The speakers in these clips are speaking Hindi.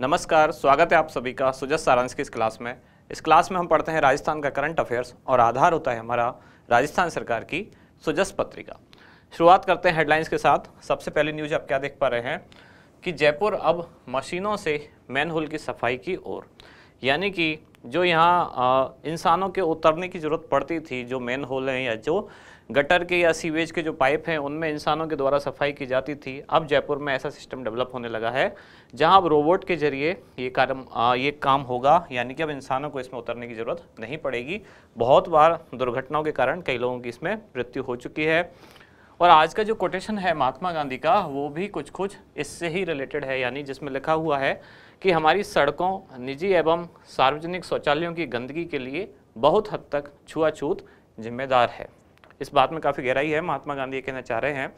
नमस्कार स्वागत है आप सभी का सुजस सारांश की इस क्लास में इस क्लास में हम पढ़ते हैं राजस्थान का करंट अफेयर्स और आधार होता है हमारा राजस्थान सरकार की सुजस पत्रिका शुरुआत करते हैं हेडलाइंस के साथ सबसे पहली न्यूज आप क्या देख पा रहे हैं कि जयपुर अब मशीनों से मैन होल की सफाई की ओर यानी कि जो यहाँ इंसानों के उतरने की ज़रूरत पड़ती थी जो मैन होल हैं या जो गटर के या सीवेज के जो पाइप हैं उनमें इंसानों के द्वारा सफाई की जाती थी अब जयपुर में ऐसा सिस्टम डेवलप होने लगा है जहां अब रोबोट के जरिए ये कार्य ये काम होगा यानी कि अब इंसानों को इसमें उतरने की ज़रूरत नहीं पड़ेगी बहुत बार दुर्घटनाओं के कारण कई लोगों की इसमें मृत्यु हो चुकी है और आज का जो कोटेशन है महात्मा गांधी का वो भी कुछ कुछ इससे ही रिलेटेड है यानी जिसमें लिखा हुआ है कि हमारी सड़कों निजी एवं सार्वजनिक शौचालयों की गंदगी के लिए बहुत हद तक छुआछूत जिम्मेदार है इस बात में काफ़ी गहराई है महात्मा गांधी ये कहना चाह रहे हैं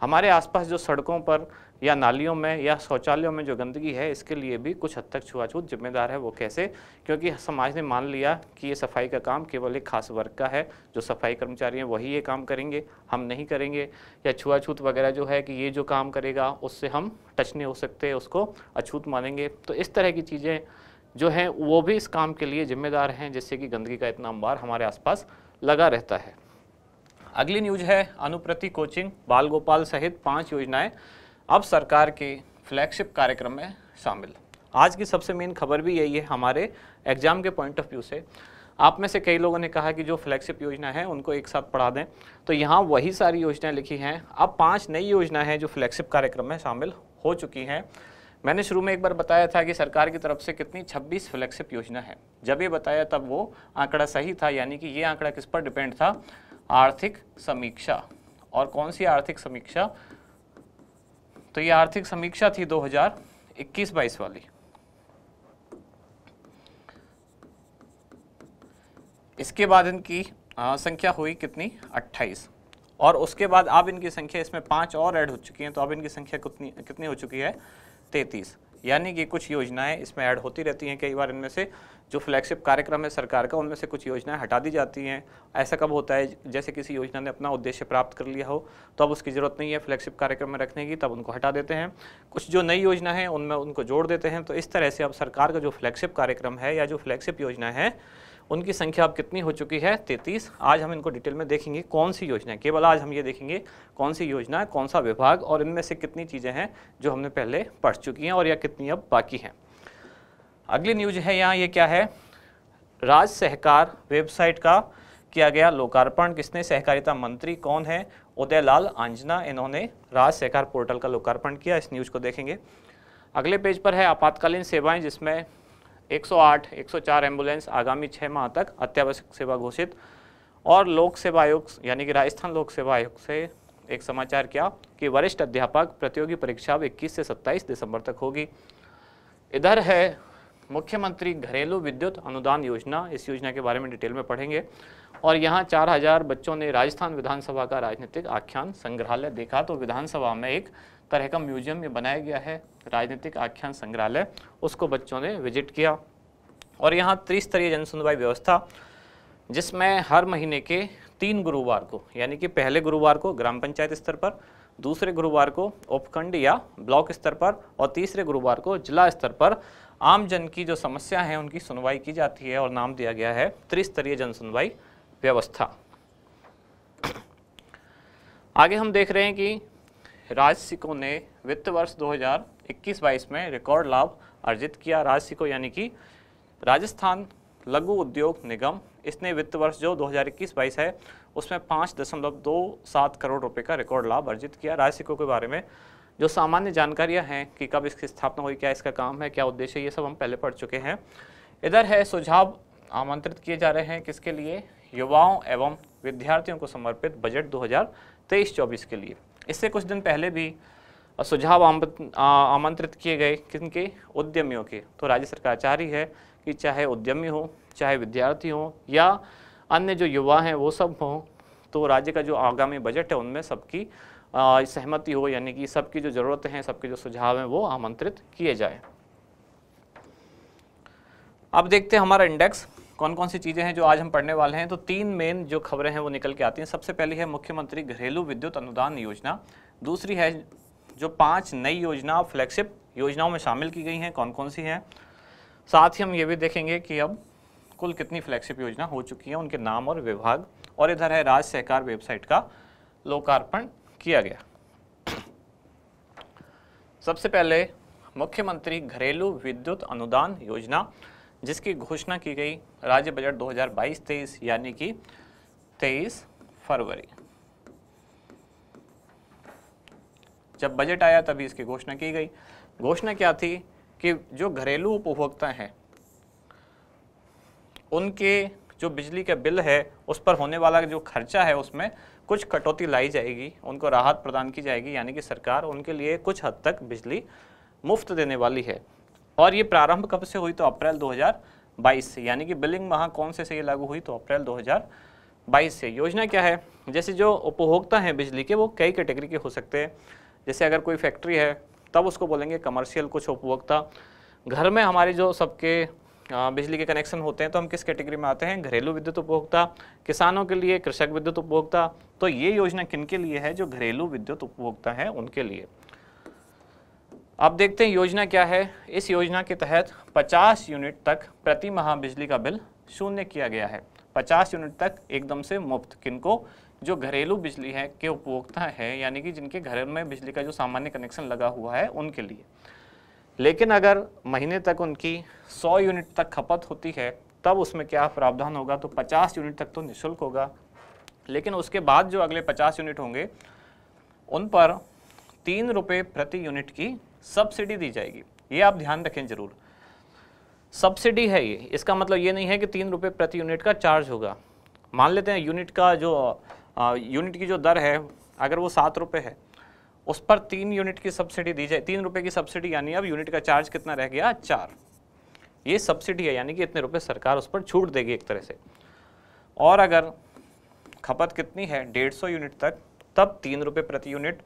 हमारे आसपास जो सड़कों पर या नालियों में या शौचालयों में जो गंदगी है इसके लिए भी कुछ हद तक छुआछूत जिम्मेदार है वो कैसे क्योंकि समाज ने मान लिया कि ये सफाई का काम केवल एक खास वर्ग का है जो सफाई कर्मचारी हैं वही ये काम करेंगे हम नहीं करेंगे या छुआछूत वगैरह जो है कि ये जो काम करेगा उससे हम टच नहीं हो सकते उसको अछूत मानेंगे तो इस तरह की चीज़ें जो हैं वो भी इस काम के लिए जिम्मेदार हैं जिससे कि गंदगी का इतना अंबार हमारे आसपास लगा रहता है अगली न्यूज है अनुप्रति कोचिंग बाल गोपाल सहित पांच योजनाएं अब सरकार के फ्लैगशिप कार्यक्रम में शामिल आज की सबसे मेन खबर भी यही है हमारे एग्जाम के पॉइंट ऑफ व्यू से आप में से कई लोगों ने कहा कि जो फ्लैगशिप योजना है उनको एक साथ पढ़ा दें तो यहाँ वही सारी योजनाएं लिखी हैं अब पांच नई योजनाएं हैं जो फ्लैगशिप कार्यक्रम में शामिल हो चुकी हैं मैंने शुरू में एक बार बताया था कि सरकार की तरफ से कितनी 26 फ्लैगशिप योजना है जब ये बताया तब वो आंकड़ा सही था यानी कि ये आंकड़ा किस पर डिपेंड था आर्थिक समीक्षा और कौन सी आर्थिक समीक्षा तो ये आर्थिक समीक्षा थी 2021-22 वाली इसके बाद इनकी संख्या हुई कितनी 28 और उसके बाद अब इनकी संख्या इसमें पांच और ऐड हो चुकी हैं तो अब इनकी संख्या कितनी कितनी हो चुकी है 33 यानी कि कुछ योजनाएं इसमें ऐड होती रहती हैं कई बार इनमें से जो फ्लैगशिप कार्यक्रम है सरकार का उनमें से कुछ योजनाएं हटा दी जाती हैं ऐसा कब होता है जैसे किसी योजना ने अपना उद्देश्य प्राप्त कर लिया हो तो अब उसकी ज़रूरत नहीं है फ्लैगशिप कार्यक्रम में रखने की तब उनको हटा देते हैं कुछ जो नई योजना है उनमें उनको जोड़ देते हैं तो इस तरह से अब सरकार का जो फ्लैगशिप कार्यक्रम है या जो फ्लैगशिप योजना है उनकी संख्या अब कितनी हो चुकी है तैतीस आज हम इनको डिटेल में देखेंगे कौन सी योजना है केवल आज हम ये देखेंगे कौन सी योजना है कौन सा विभाग और इनमें से कितनी चीज़ें हैं जो हमने पहले पढ़ चुकी हैं और या कितनी अब बाकी हैं अगली न्यूज है यहाँ ये क्या है राज सहकार वेबसाइट का किया गया लोकार्पण किसने सहकारिता मंत्री कौन है उदयलाल आंजना इन्होंने राज सहकार पोर्टल का लोकार्पण किया इस न्यूज़ को देखेंगे अगले पेज पर है आपातकालीन सेवाएं जिसमें 108, 104 एम्बुलेंस आगामी छः माह तक अत्यावश्यक सेवा घोषित और लोक सेवा आयोग यानी कि राजस्थान लोक सेवा आयोग से एक समाचार किया कि वरिष्ठ अध्यापक प्रतियोगी परीक्षा अब से 27 दिसंबर तक होगी इधर है मुख्यमंत्री घरेलू विद्युत अनुदान योजना इस योजना के बारे में डिटेल में पढ़ेंगे और यहाँ 4000 बच्चों ने राजस्थान विधानसभा का राजनीतिक आख्यान संग्रहालय देखा तो विधानसभा में एक तरह का म्यूजियम में बनाया गया है राजनीतिक आख्यान संग्रहालय उसको बच्चों ने विजिट किया और यहाँ त्रिस्तरीय जनसुनवाई व्यवस्था जिसमें हर महीने के तीन गुरुवार को यानी कि पहले गुरुवार को ग्राम पंचायत स्तर पर दूसरे गुरुवार को उपखंड या ब्लॉक स्तर पर और तीसरे गुरुवार को जिला स्तर पर आम जन की जो समस्या है उनकी सुनवाई की जाती है और नाम दिया गया है त्रिस्तरीय जन सुनवाई व्यवस्था आगे हम देख रहे हैं कि राजसिको ने वित्त वर्ष 2021-22 में रिकॉर्ड लाभ अर्जित किया राजसिको यानी कि राजस्थान लघु उद्योग निगम इसने वित्त वर्ष जो 2021-22 है उसमें पाँच दशमलव दो सात करोड़ रुपए का रिकॉर्ड लाभ अर्जित किया राजसिको के बारे में जो सामान्य जानकारियाँ हैं कि कब इसकी स्थापना हुई क्या इसका काम है क्या उद्देश्य ये सब हम पहले पढ़ चुके हैं इधर है सुझाव आमंत्रित किए जा रहे हैं किसके लिए युवाओं एवं विद्यार्थियों को समर्पित बजट 2023-24 के लिए इससे कुछ दिन पहले भी सुझाव आमंत्रित किए गए किनके उद्यमियों के तो राज्य सरकार चाह रही है कि चाहे उद्यमी हो चाहे विद्यार्थी हो या अन्य जो युवा हैं वो सब हों तो राज्य का जो आगामी बजट है उनमें सबकी सहमति हो यानी कि सबकी जो ज़रूरतें हैं सबके जो सुझाव हैं वो आमंत्रित किए जाएँ अब देखते हैं हमारा इंडेक्स कौन कौन सी चीज़ें हैं जो आज हम पढ़ने वाले हैं तो तीन मेन जो खबरें हैं वो निकल के आती हैं सबसे पहली है मुख्यमंत्री घरेलू विद्युत अनुदान योजना दूसरी है जो पांच नई योजना फ्लैगशिप योजनाओं में शामिल की गई हैं कौन कौन सी हैं साथ ही हम ये भी देखेंगे कि अब कुल कितनी फ्लैगशिप योजना हो चुकी है उनके नाम और विभाग और इधर है राज्य सहकार वेबसाइट का लोकार्पण किया गया सबसे पहले मुख्यमंत्री घरेलू विद्युत अनुदान योजना जिसकी घोषणा की गई राज्य बजट 2022-23 यानी कि 23 फरवरी जब बजट आया तभी इसकी घोषणा की गई घोषणा क्या थी कि जो घरेलू उपभोक्ता हैं उनके जो बिजली का बिल है उस पर होने वाला जो खर्चा है उसमें कुछ कटौती लाई जाएगी उनको राहत प्रदान की जाएगी यानी कि सरकार उनके लिए कुछ हद तक बिजली मुफ्त देने वाली है और ये प्रारंभ कब से हुई तो अप्रैल 2022 से यानी कि बिलिंग माह कौन से से ये लागू हुई तो अप्रैल 2022 से योजना क्या है जैसे जो उपभोक्ता हैं बिजली के वो कई कैटेगरी के हो सकते हैं जैसे अगर कोई फैक्ट्री है तब उसको बोलेंगे कमर्शियल कुछ उपभोक्ता घर में हमारे जो सबके बिजली के कनेक्शन होते हैं तो हम किस कैटेगरी में आते हैं घरेलू विद्युत उपभोक्ता किसानों के लिए कृषक विद्युत उपभोक्ता तो ये योजना किन के लिए है जो घरेलू विद्युत उपभोक्ता हैं उनके लिए अब देखते हैं योजना क्या है इस योजना के तहत 50 यूनिट तक प्रति माह बिजली का बिल शून्य किया गया है 50 यूनिट तक एकदम से मुफ्त किनको जो घरेलू बिजली है के उपभोक्ता है यानी कि जिनके घर में बिजली का जो सामान्य कनेक्शन लगा हुआ है उनके लिए लेकिन अगर महीने तक उनकी 100 यूनिट तक खपत होती है तब उसमें क्या प्रावधान होगा तो 50 यूनिट तक तो निःशुल्क होगा लेकिन उसके बाद जो अगले 50 यूनिट होंगे उन पर तीन रुपये प्रति यूनिट की सब्सिडी दी जाएगी ये आप ध्यान रखें जरूर सब्सिडी है ये इसका मतलब ये नहीं है कि तीन रुपये प्रति यूनिट का चार्ज होगा मान लेते हैं यूनिट का जो यूनिट की जो दर है अगर वो सात रुपये है उस पर तीन यूनिट की सब्सिडी दी जाए तीन रुपये की सब्सिडी यानी अब यूनिट का चार्ज कितना रह गया चार ये सब्सिडी है यानी कि इतने रुपये सरकार उस पर छूट देगी एक तरह से और अगर खपत कितनी है डेढ़ सौ यूनिट तक तब तीन रुपये प्रति यूनिट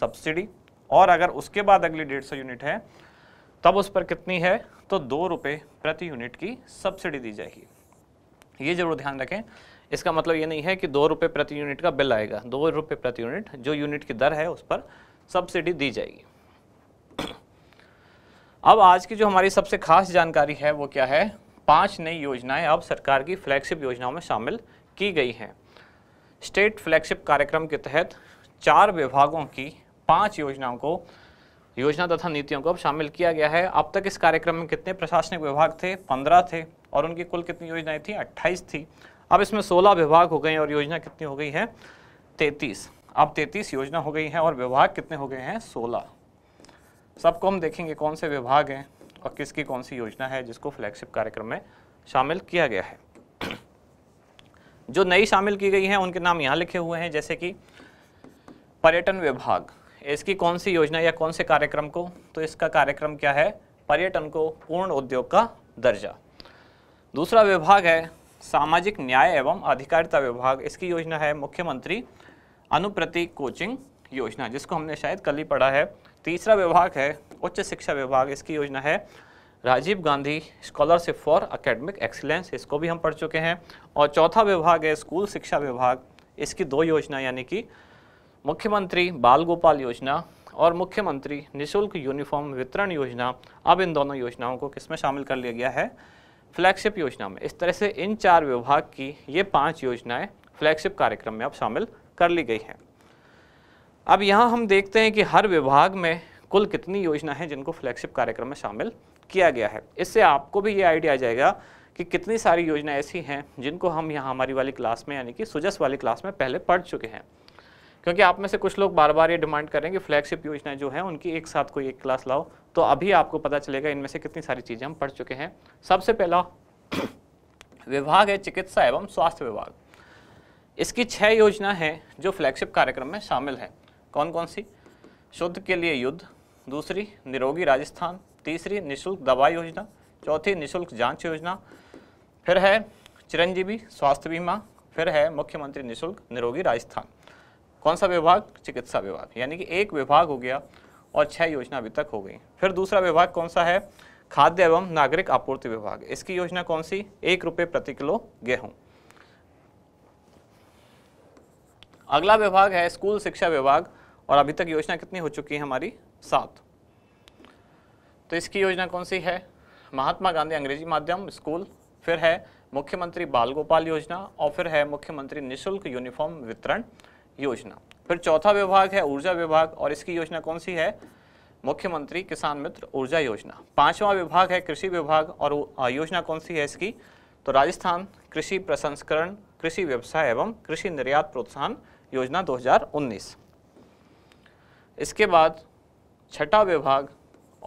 सब्सिडी और अगर उसके बाद अगली डेढ़ सौ यूनिट है तब उस पर कितनी है तो दो रुपये प्रति यूनिट की सब्सिडी दी जाएगी ये जरूर ध्यान रखें इसका मतलब ये नहीं है कि दो रुपये प्रति यूनिट का बिल आएगा दो रुपये प्रति यूनिट जो यूनिट की दर है उस पर सब्सिडी दी जाएगी अब आज की जो हमारी सबसे खास जानकारी है वो क्या है पांच नई योजनाएं अब सरकार की फ्लैगशिप योजनाओं में शामिल की गई हैं स्टेट फ्लैगशिप कार्यक्रम के तहत चार विभागों की पांच योजनाओं को योजना तथा नीतियों को अब शामिल किया गया है अब तक इस कार्यक्रम में कितने प्रशासनिक विभाग थे पंद्रह थे और उनकी कुल कितनी योजनाएं थी अट्ठाईस थी अब इसमें सोलह विभाग हो गए और योजना कितनी हो गई है तैतीस अब तैतीस योजना हो गई है और विभाग कितने हो गए हैं सोलह सबको हम देखेंगे कौन से विभाग हैं और किसकी कौन सी योजना है जिसको फ्लैगशिप कार्यक्रम में शामिल किया गया है जो नई शामिल की गई हैं उनके नाम यहाँ लिखे हुए हैं जैसे कि पर्यटन विभाग इसकी कौन सी योजना या कौन से कार्यक्रम को तो इसका कार्यक्रम क्या है पर्यटन को पूर्ण उद्योग का दर्जा दूसरा विभाग है सामाजिक न्याय एवं अधिकारिता विभाग इसकी योजना है मुख्यमंत्री अनुप्रति कोचिंग योजना जिसको हमने शायद कल ही पढ़ा है तीसरा विभाग है उच्च शिक्षा विभाग इसकी योजना है Rajiv Gandhi scholarship for academic excellence इसको भी हम पढ़ चुके हैं और चौथा विभाग है स्कूल शिक्षा विभाग इसकी दो योजना यानी कि मुख्यमंत्री बाल गोपाल योजना और मुख्यमंत्री निशुल्क यूनिफॉर्म वितरण योजना अब इन दोनों योजनाओं को किसमें शामिल कर लिया गया है फ्लैगशिप योजना में इस तरह से इन चार विभाग की ये पांच योजनाएं फ्लैगशिप कार्यक्रम में अब शामिल कर ली गई हैं अब यहाँ हम देखते हैं कि हर विभाग में कुल कितनी योजना है जिनको फ्लैगशिप कार्यक्रम में शामिल किया गया है इससे आपको भी ये आइडिया आ जाएगा कि कितनी सारी योजनाएं ऐसी हैं जिनको हम यहाँ हमारी वाली क्लास में यानी कि सुजस वाली क्लास में पहले पढ़ चुके हैं क्योंकि आप में से कुछ लोग बार बार ये डिमांड करें कि फ्लैगशिप योजनाएं जो हैं उनकी एक साथ कोई एक क्लास लाओ तो अभी आपको पता चलेगा इनमें से कितनी सारी चीज़ें हम पढ़ चुके हैं सबसे पहला विभाग है चिकित्सा एवं स्वास्थ्य विभाग इसकी छः योजना है जो फ्लैगशिप कार्यक्रम में शामिल है कौन कौन सी शुद्ध के लिए युद्ध दूसरी निरोगी राजस्थान तीसरी निःशुल्क दवा योजना चौथी निःशुल्क जाँच योजना फिर है चिरंजीवी स्वास्थ्य बीमा फिर है मुख्यमंत्री निःशुल्क निरोगी राजस्थान कौन सा विभाग चिकित्सा विभाग यानी कि एक विभाग हो गया और छह योजना अभी तक हो गई फिर दूसरा विभाग कौन सा है खाद्य एवं नागरिक आपूर्ति विभाग इसकी योजना कौन सी एक रुपये प्रति किलो गेहूं अगला विभाग है स्कूल शिक्षा विभाग और अभी तक योजना कितनी हो चुकी है हमारी सात तो इसकी योजना कौन सी है महात्मा गांधी अंग्रेजी माध्यम स्कूल फिर है मुख्यमंत्री बाल गोपाल योजना और फिर है मुख्यमंत्री निशुल्क यूनिफॉर्म वितरण योजना फिर चौथा विभाग है ऊर्जा विभाग और इसकी योजना कौन सी है मुख्यमंत्री किसान मित्र ऊर्जा योजना पांचवा विभाग है कृषि विभाग और योजना कौन सी है इसकी तो राजस्थान कृषि प्रसंस्करण कृषि व्यवसाय एवं कृषि निर्यात प्रोत्साहन योजना 2019 इसके बाद छठा विभाग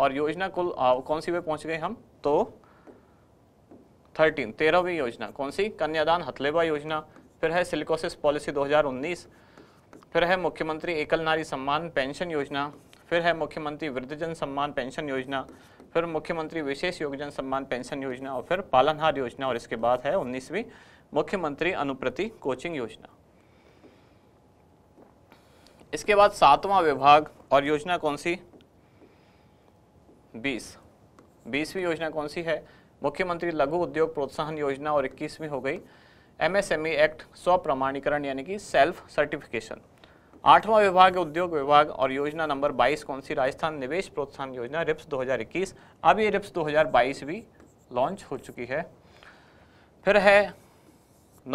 और योजना कुल कौन सी पे पहुंच गए हम तो थर्टीन तेरहवीं योजना कौन सी कन्यादान हथलेबा योजना फिर है सिलिकोसिस पॉलिसी दो फिर है मुख्यमंत्री एकल नारी सम्मान पेंशन योजना फिर है मुख्यमंत्री वृद्धजन सम्मान पेंशन योजना फिर मुख्यमंत्री विशेष योगजन सम्मान पेंशन योजना और फिर पालनहार योजना और इसके बाद है उन्नीसवीं मुख्यमंत्री अनुप्रति कोचिंग योजना इसके बाद सातवां विभाग और योजना कौन सी बीस बीसवीं योजना कौन सी है मुख्यमंत्री लघु उद्योग प्रोत्साहन योजना और इक्कीसवीं हो गई एमएसएमई एक्ट स्व प्रमाणीकरण यानी कि सेल्फ सर्टिफिकेशन आठवां विभाग उद्योग विभाग और योजना नंबर 22 कौन सी राजस्थान निवेश प्रोत्साहन योजना रिप्स 2021 अब ये रिप्स 2022 भी लॉन्च हो चुकी है फिर है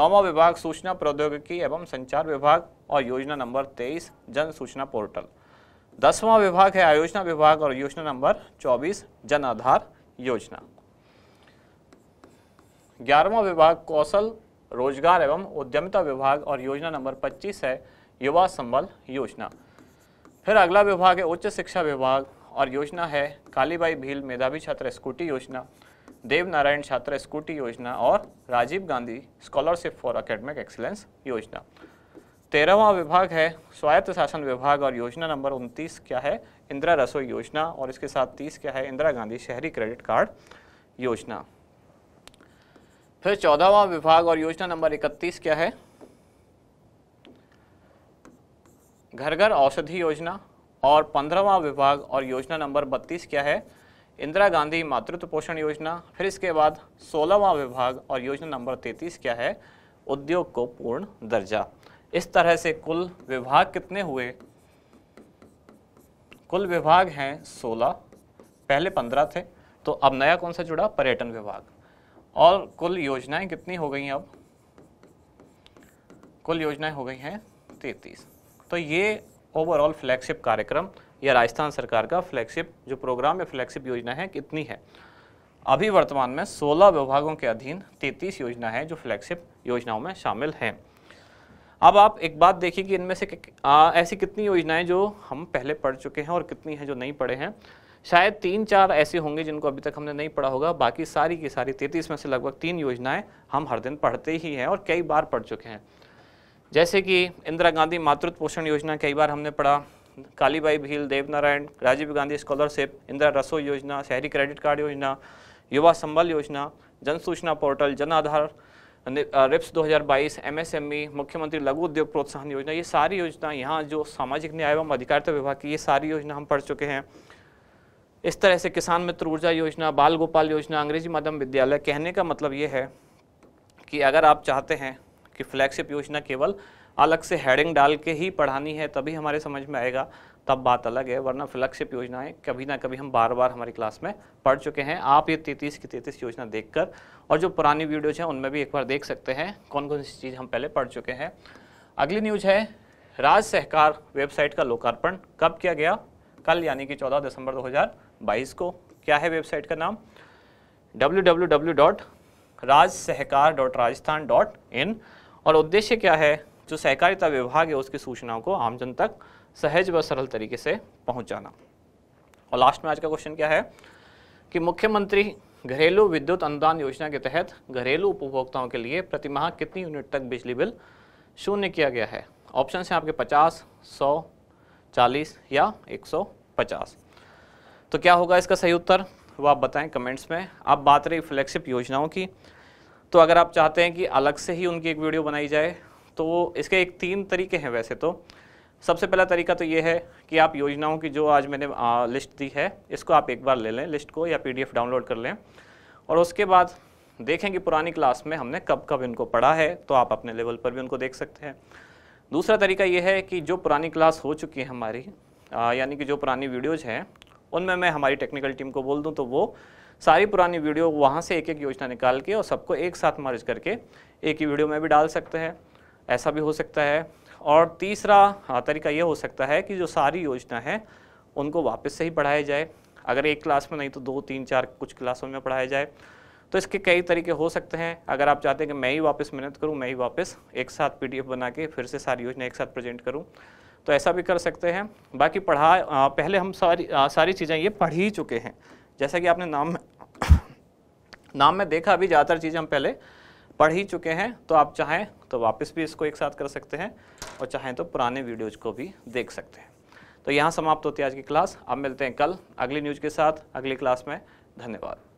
नौवा विभाग सूचना प्रौद्योगिकी एवं संचार विभाग और योजना नंबर 23 जन सूचना पोर्टल दसवां विभाग है आयोजना विभाग और योजना नंबर 24 जन आधार योजना ग्यारहवा विभाग कौशल रोजगार एवं उद्यमिता विभाग और योजना नंबर पच्चीस है युवा संबल योजना फिर अगला विभाग है उच्च शिक्षा विभाग और योजना है कालीबाई भील मेधावी छात्र स्कूटी योजना देवनारायण छात्र स्कूटी योजना और Rajiv Gandhi scholarship for academic excellence योजना तेरहवा विभाग है स्वायत्त शासन विभाग और योजना नंबर उनतीस क्या है इंदिरा रसोई योजना और इसके साथ तीस क्या है इंदिरा गांधी शहरी क्रेडिट कार्ड योजना फिर चौदहवा विभाग और योजना नंबर इकतीस क्या है घर घर औषधि योजना और पंद्रहवा विभाग और योजना नंबर बत्तीस क्या है इंदिरा गांधी मातृत्व पोषण योजना फिर इसके बाद सोलहवा विभाग और योजना नंबर तैतीस क्या है उद्योग को पूर्ण दर्जा इस तरह से कुल विभाग कितने हुए कुल विभाग हैं सोलह पहले पंद्रह थे तो अब नया कौन सा जुड़ा पर्यटन विभाग और कुल योजनाएं कितनी हो गई हैं अब कुल योजनाएं हो गई हैं तैतीस तो ये ओवरऑल फ्लैगशिप कार्यक्रम या राजस्थान सरकार का फ्लैगशिप जो प्रोग्राम या फ्लैगशिप योजना है कितनी है अभी वर्तमान में 16 विभागों के अधीन 33 योजना है जो फ्लैगशिप योजनाओं में शामिल हैं अब आप एक बात देखिए कि इनमें से ऐसी कितनी योजनाएं जो हम पहले पढ़ चुके हैं और कितनी हैं जो नहीं पढ़े हैं शायद तीन चार ऐसे होंगे जिनको अभी तक हमने नहीं पढ़ा होगा बाकी सारी की सारी तैतीस में से लगभग तीन योजनाएं हम हर दिन पढ़ते ही हैं और कई बार पढ़ चुके हैं जैसे कि इंदिरा गांधी मातृत्व पोषण योजना कई बार हमने पढ़ा कालीबाई भील देवनारायण राजीव गांधी स्कॉलरशिप इंदिरा रसोई योजना शहरी क्रेडिट कार्ड योजना युवा संबल योजना जन सूचना पोर्टल जन आधार रिप्स 2022 एमएसएमई मुख्यमंत्री लघु उद्योग प्रोत्साहन योजना ये सारी योजना यहाँ जो सामाजिक न्याय एवं अधिकारिता विभाग की ये सारी योजना हम पढ़ चुके हैं इस तरह से किसान मित्र ऊर्जा योजना बाल गोपाल योजना अंग्रेजी माध्यम विद्यालय कहने का मतलब ये है कि अगर आप चाहते हैं कि फ्लैगशिप योजना केवल अलग से हेडिंग डाल के ही पढ़ानी है तभी हमारे समझ में आएगा तब बात अलग है वरना फ्लैगशिप योजनाएं कभी ना कभी हम बार बार हमारी क्लास में पढ़ चुके हैं आप ये तैतीस की तैतीस योजना देखकर और जो पुरानी वीडियोज हैं उनमें भी एक बार देख सकते हैं कौन कौन सी चीज़ हम पहले पढ़ चुके हैं अगली न्यूज है राज सहकार वेबसाइट का लोकार्पण कब किया गया कल यानी कि 14 दिसंबर 2022 को क्या है वेबसाइट का नाम W W W dot Raj Sahkar dot Rajasthan dot in और उद्देश्य क्या है जो सहकारिता विभाग है उसकी सूचनाओं को आमजन तक सहज व सरल तरीके से पहुंचाना और लास्ट में आज का क्वेश्चन क्या है कि मुख्यमंत्री घरेलू विद्युत अनुदान योजना के तहत घरेलू उपभोक्ताओं के लिए प्रतिमाह कितनी यूनिट तक बिजली बिल शून्य किया गया है ऑप्शन हैं आपके 50, 100, 40 या 150। तो क्या होगा इसका सही उत्तर वो आप बताएं कमेंट्स में आप बात रही फ्लैगशिप योजनाओं की तो अगर आप चाहते हैं कि अलग से ही उनकी एक वीडियो बनाई जाए तो इसके एक तीन तरीके हैं वैसे तो सबसे पहला तरीका तो ये है कि आप योजनाओं की जो आज मैंने आ, लिस्ट दी है इसको आप एक बार ले लें लिस्ट को या पीडीएफ डाउनलोड कर लें और उसके बाद देखें कि पुरानी क्लास में हमने कब कब इनको पढ़ा है तो आप अपने लेवल पर भी उनको देख सकते हैं दूसरा तरीका ये है कि जो पुरानी क्लास हो चुकी है हमारी यानी कि जो पुरानी वीडियोज़ हैं उनमें मैं हमारी टेक्निकल टीम को बोल दूँ तो वो सारी पुरानी वीडियो वहाँ से एक एक योजना निकाल के और सबको एक साथ मर्ज करके एक ही वीडियो में भी डाल सकते हैं ऐसा भी हो सकता है और तीसरा हाँ, तरीका ये हो सकता है कि जो सारी योजना है उनको वापस से ही पढ़ाया जाए अगर एक क्लास में नहीं तो दो तीन चार कुछ क्लासों में पढ़ाया जाए तो इसके कई तरीके हो सकते हैं अगर आप चाहते हैं कि मैं ही वापस मेहनत करूं मैं ही वापस एक साथ पीडीएफ बना के फिर से सारी योजना एक साथ प्रेजेंट करूं तो ऐसा भी कर सकते हैं बाकी पढ़ा पहले हम सारी आ, सारी चीज़ें ये पढ़ ही चुके हैं जैसा कि आपने नाम नाम में देखा अभी ज़्यादातर चीज़ हम पहले पढ़ ही चुके हैं तो आप चाहें तो वापस भी इसको एक साथ कर सकते हैं और चाहें तो पुराने वीडियोज़ को भी देख सकते हैं तो यहाँ समाप्त होती है आज की क्लास अब मिलते हैं कल अगली न्यूज़ के साथ अगली क्लास में धन्यवाद